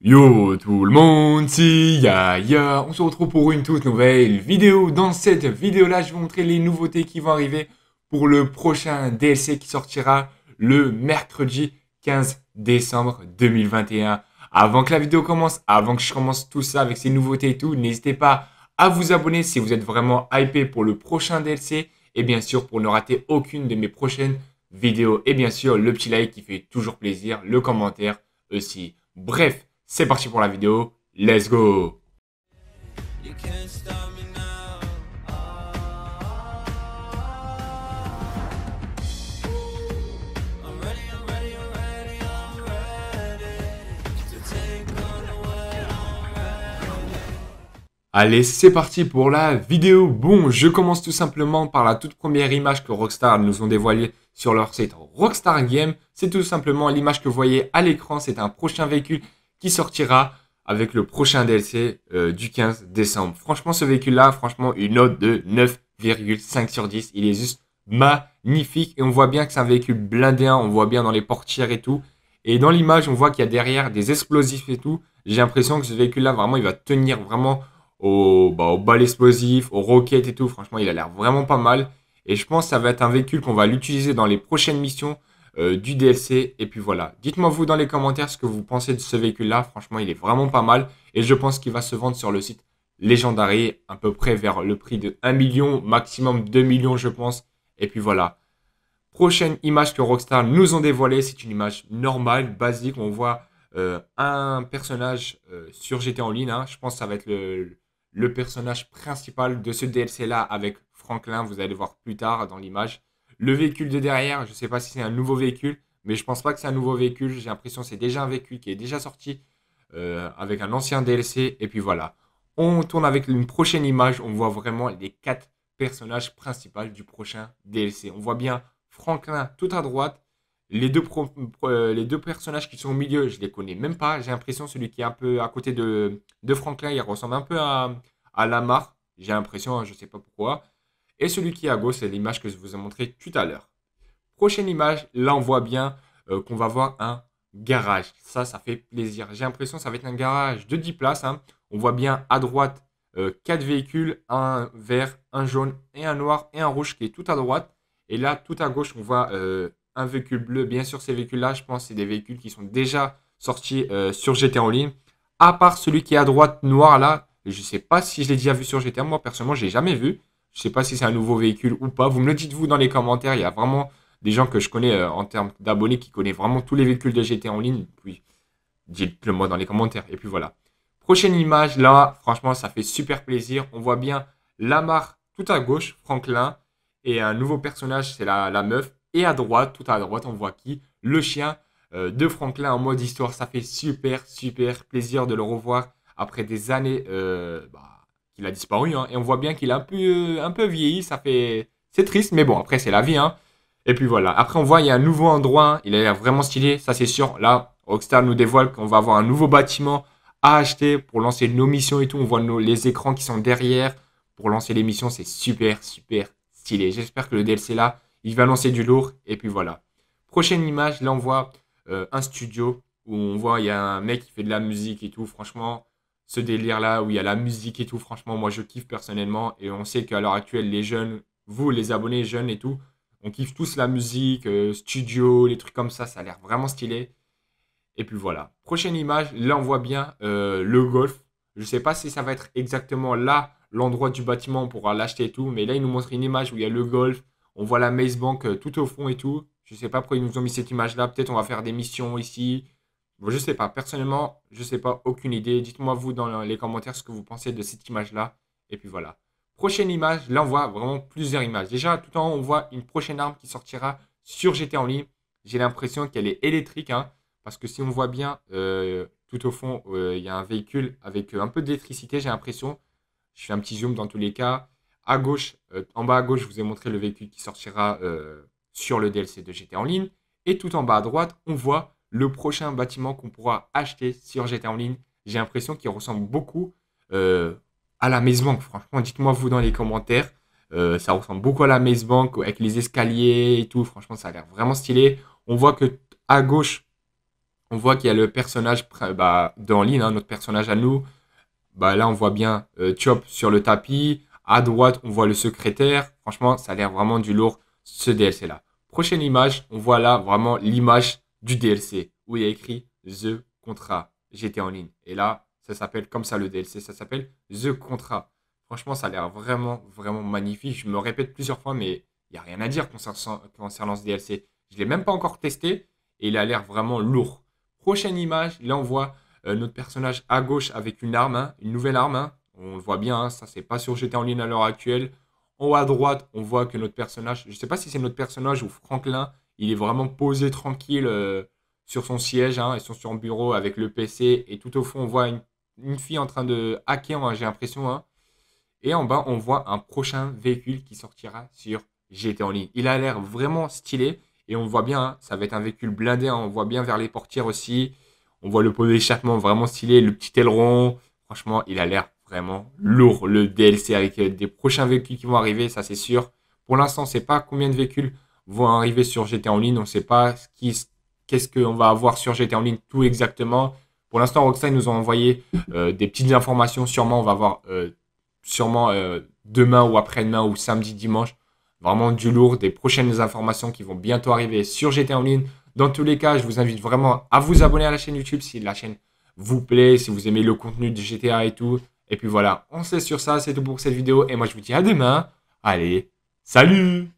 Yo tout le monde, c'est ya on se retrouve pour une toute nouvelle vidéo. Dans cette vidéo là, je vais vous montrer les nouveautés qui vont arriver pour le prochain DLC qui sortira le mercredi 15 décembre 2021. Avant que la vidéo commence, avant que je commence tout ça avec ces nouveautés et tout, n'hésitez pas à vous abonner si vous êtes vraiment hypé pour le prochain DLC et bien sûr pour ne rater aucune de mes prochaines vidéos et bien sûr le petit like qui fait toujours plaisir, le commentaire aussi. Bref, c'est parti pour la vidéo, let's go Allez, c'est parti pour la vidéo. Bon, je commence tout simplement par la toute première image que Rockstar nous ont dévoilée sur leur site Rockstar Game. C'est tout simplement l'image que vous voyez à l'écran. C'est un prochain véhicule qui sortira avec le prochain DLC euh, du 15 décembre. Franchement, ce véhicule-là, franchement, une note de 9,5 sur 10. Il est juste magnifique et on voit bien que c'est un véhicule blindé, hein. on voit bien dans les portières et tout. Et dans l'image, on voit qu'il y a derrière des explosifs et tout. J'ai l'impression que ce véhicule-là, vraiment, il va tenir vraiment au, bah, au bal explosif, aux roquettes et tout. Franchement, il a l'air vraiment pas mal. Et je pense que ça va être un véhicule qu'on va l'utiliser dans les prochaines missions, euh, du DLC. Et puis voilà. Dites-moi vous dans les commentaires ce que vous pensez de ce véhicule-là. Franchement, il est vraiment pas mal. Et je pense qu'il va se vendre sur le site Legendary, à peu près vers le prix de 1 million, maximum 2 millions, je pense. Et puis voilà. Prochaine image que Rockstar nous ont dévoilée, c'est une image normale, basique. On voit euh, un personnage euh, sur GT en ligne. Hein. Je pense que ça va être le, le personnage principal de ce DLC-là avec Franklin. Vous allez voir plus tard dans l'image. Le véhicule de derrière, je ne sais pas si c'est un nouveau véhicule, mais je ne pense pas que c'est un nouveau véhicule. J'ai l'impression que c'est déjà un véhicule qui est déjà sorti euh, avec un ancien DLC. Et puis voilà. On tourne avec une prochaine image. On voit vraiment les quatre personnages principaux du prochain DLC. On voit bien Franklin tout à droite. Les deux, euh, les deux personnages qui sont au milieu, je les connais même pas. J'ai l'impression celui qui est un peu à côté de, Franklin, il ressemble un peu à, à Lamar. J'ai l'impression, hein, je ne sais pas pourquoi. Et celui qui est à gauche, c'est l'image que je vous ai montrée tout à l'heure. Prochaine image, là on voit bien euh, qu'on va voir un garage. Ça, ça fait plaisir. J'ai l'impression que ça va être un garage de 10 places. Hein. On voit bien à droite 4 euh, véhicules, un vert, un jaune et un noir et un rouge qui est tout à droite. Et là, tout à gauche, on voit euh, un véhicule bleu. Bien sûr, ces véhicules-là, je pense, c'est des véhicules qui sont déjà sortis sur GTA en ligne. À part celui qui est à droite, noir là, je ne sais pas si je l'ai déjà vu sur GTA. Moi, personnellement, je l'ai jamais vu. Je sais pas si c'est un nouveau véhicule ou pas. Vous me le dites vous dans les commentaires. Il y a vraiment des gens que je connais euh, en termes d'abonnés qui connaissent vraiment tous les véhicules de GT en ligne. Puis dites-le moi dans les commentaires. Et puis voilà. Prochaine image, là, franchement, ça fait super plaisir. On voit bien Lamar tout à gauche, Franklin, et un nouveau personnage, c'est la, meuf. Et à droite, tout à droite, on voit qui Le chien euh, de Franklin en mode histoire. Ça fait super, super plaisir de le revoir après des années euh, bah, il a disparu. Hein, et on voit bien qu'il a un peu, un peu vieilli. Ça fait, c'est triste, mais bon, après c'est la vie. Hein. Et puis voilà. Après on voit il y a un nouveau endroit. Hein. Il est vraiment stylé, ça c'est sûr. Là, Rockstar nous dévoile qu'on va avoir un nouveau bâtiment à acheter pour lancer nos missions et tout. On voit les écrans qui sont derrière pour lancer les missions. C'est super, super stylé. J'espère que le DLC là, il va lancer du lourd. Et puis voilà. Prochaine image, là on voit euh, un studio où on voit il y a un mec qui fait de la musique et tout. Franchement, ce délire-là où il y a la musique et tout. Franchement, moi, je kiffe personnellement. Et on sait qu'à l'heure actuelle, les jeunes, vous, les abonnés jeunes et tout, on kiffe tous la musique, euh, studio, les trucs comme ça. Ça a l'air vraiment stylé. Et puis voilà. Prochaine image, là, on voit bien euh, le golf. Je ne sais pas si ça va être exactement là, l'endroit du bâtiment pour l'acheter et tout. Mais là, il nous montre une image où il y a le golf. On voit la Maze Bank euh, tout au fond et tout. Je ne sais pas pourquoi ils nous ont mis cette image-là. Peut-être on va faire des missions ici. Bon, je sais pas. Personnellement, je sais pas. Aucune idée. Dites-moi vous dans les commentaires ce que vous pensez de cette image-là. Et puis voilà. Prochaine image. Là, on voit vraiment plusieurs images. Déjà, tout en haut, on voit une prochaine arme qui sortira sur GT en ligne. J'ai l'impression qu'elle est électrique. Hein, parce que si on voit bien, euh, tout au fond, euh, il y a un véhicule avec euh, un peu d'électricité, j'ai l'impression. Je fais un petit zoom dans tous les cas. À gauche, en bas à gauche, je vous ai montré le véhicule qui sortira sur le DLC de GT en ligne. Et tout en bas à droite, on voit le prochain bâtiment qu'on pourra acheter sur GTA en ligne. J'ai l'impression qu'il ressemble beaucoup euh, à la Maison. Bank. Franchement, dites-moi vous dans les commentaires. Euh, ça ressemble beaucoup à la Maison Bank avec les escaliers et tout. Franchement, ça a l'air vraiment stylé. On voit que à gauche, on voit qu'il y a le personnage bah, d'en ligne, hein, notre personnage à nous. Bah, là, on voit bien euh, Chop sur le tapis. À droite, on voit le secrétaire. Franchement, ça a l'air vraiment du lourd ce DLC là. Prochaine image, on voit là vraiment l'image du DLC où il y a écrit The Contrat j'étais en ligne. Et là, ça s'appelle comme ça le DLC, ça s'appelle The Contrat. Franchement, ça a l'air vraiment, vraiment magnifique. Je me répète plusieurs fois, mais il n'y a rien à dire concernant ce DLC. Je ne l'ai même pas encore testé et il a l'air vraiment lourd. Prochaine image, là on voit euh, notre personnage à gauche avec une arme, hein, une nouvelle arme. Hein. On le voit bien, hein, ça c'est pas sur GTA en ligne à l'heure actuelle. En haut à droite, on voit que notre personnage, je ne sais pas si c'est notre personnage ou Franklin, il est vraiment posé tranquille euh, sur son siège hein, Ils sont sur un bureau avec le PC. Et tout au fond, on voit une, fille en train de hacker, hein, j'ai l'impression. Hein. Et en bas, on voit un prochain véhicule qui sortira sur GT en ligne. Il a l'air vraiment stylé. Et on voit bien, ça va être un véhicule blindé. on voit bien vers les portières aussi. On voit le pot d'échappement vraiment stylé, le petit aileron. Franchement, il a l'air vraiment lourd le DLC avec euh, des prochains véhicules qui vont arriver, ça c'est sûr. Pour l'instant, c'est pas combien de véhicules vont arriver sur GTA en ligne. On ne sait pas ce qu'est-ce qu'on va avoir sur GT en ligne tout exactement. Pour l'instant, Rockstar nous a envoyé euh, des petites informations. Sûrement, on va avoir euh, sûrement euh, demain ou après-demain ou samedi, dimanche. Vraiment du lourd, des prochaines informations qui vont bientôt arriver sur GT en ligne. Dans tous les cas, je vous invite vraiment à vous abonner à la chaîne YouTube si la chaîne vous plaît, si vous aimez le contenu de GTA et tout. Et puis voilà, on sait sur ça, c'est tout pour cette vidéo. Et moi, je vous dis à demain. Allez, salut